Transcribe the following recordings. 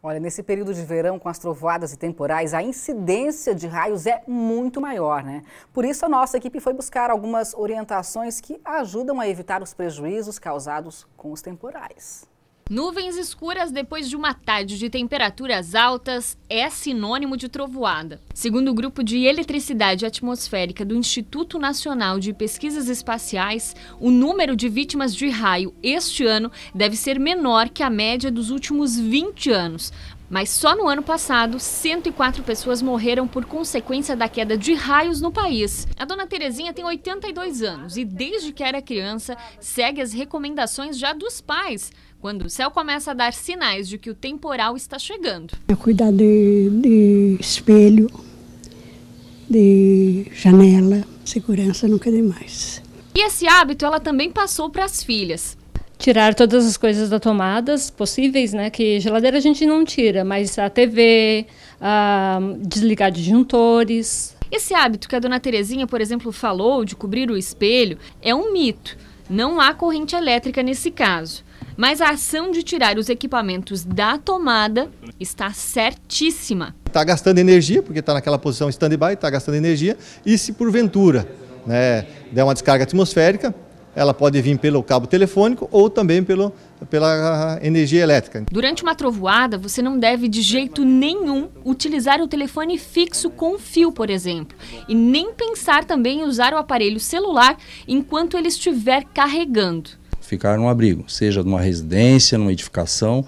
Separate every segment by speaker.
Speaker 1: Olha, nesse período de verão, com as trovoadas e temporais, a incidência de raios é muito maior, né? Por isso, a nossa equipe foi buscar algumas orientações que ajudam a evitar os prejuízos causados com os temporais.
Speaker 2: Nuvens escuras depois de uma tarde de temperaturas altas é sinônimo de trovoada. Segundo o grupo de eletricidade atmosférica do Instituto Nacional de Pesquisas Espaciais, o número de vítimas de raio este ano deve ser menor que a média dos últimos 20 anos, mas só no ano passado, 104 pessoas morreram por consequência da queda de raios no país. A dona Terezinha tem 82 anos e, desde que era criança, segue as recomendações já dos pais, quando o céu começa a dar sinais de que o temporal está chegando. É cuidar de, de espelho, de janela, segurança nunca demais. E esse hábito ela também passou para as filhas tirar todas as coisas da tomadas possíveis, né? Que geladeira a gente não tira, mas a TV, a desligar disjuntores. Esse hábito que a dona Terezinha, por exemplo, falou de cobrir o espelho é um mito. Não há corrente elétrica nesse caso. Mas a ação de tirar os equipamentos da tomada está certíssima.
Speaker 3: Está gastando energia, porque está naquela posição stand-by, está gastando energia. E se porventura né, der uma descarga atmosférica, ela pode vir pelo cabo telefônico ou também pelo, pela energia elétrica.
Speaker 2: Durante uma trovoada, você não deve de jeito nenhum utilizar o telefone fixo com fio, por exemplo, e nem pensar também em usar o aparelho celular enquanto ele estiver carregando.
Speaker 1: Ficar num abrigo, seja numa residência, numa edificação,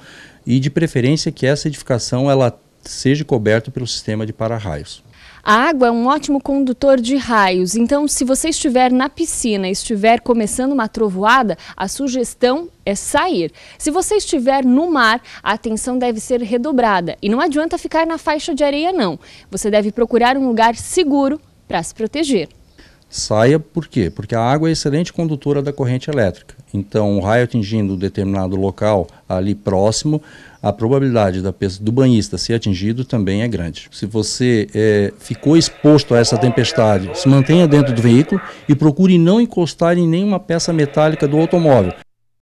Speaker 1: e de preferência que essa edificação ela seja coberta pelo sistema de para-raios.
Speaker 2: A água é um ótimo condutor de raios, então se você estiver na piscina e estiver começando uma trovoada, a sugestão é sair. Se você estiver no mar, a atenção deve ser redobrada e não adianta ficar na faixa de areia não. Você deve procurar um lugar seguro para se proteger
Speaker 1: saia por quê? Porque a água é excelente condutora da corrente elétrica. Então, o raio atingindo um determinado local ali próximo, a probabilidade da peça do banhista ser atingido também é grande. Se você é, ficou exposto a essa tempestade, se mantenha dentro do veículo e procure não encostar em nenhuma peça metálica do automóvel.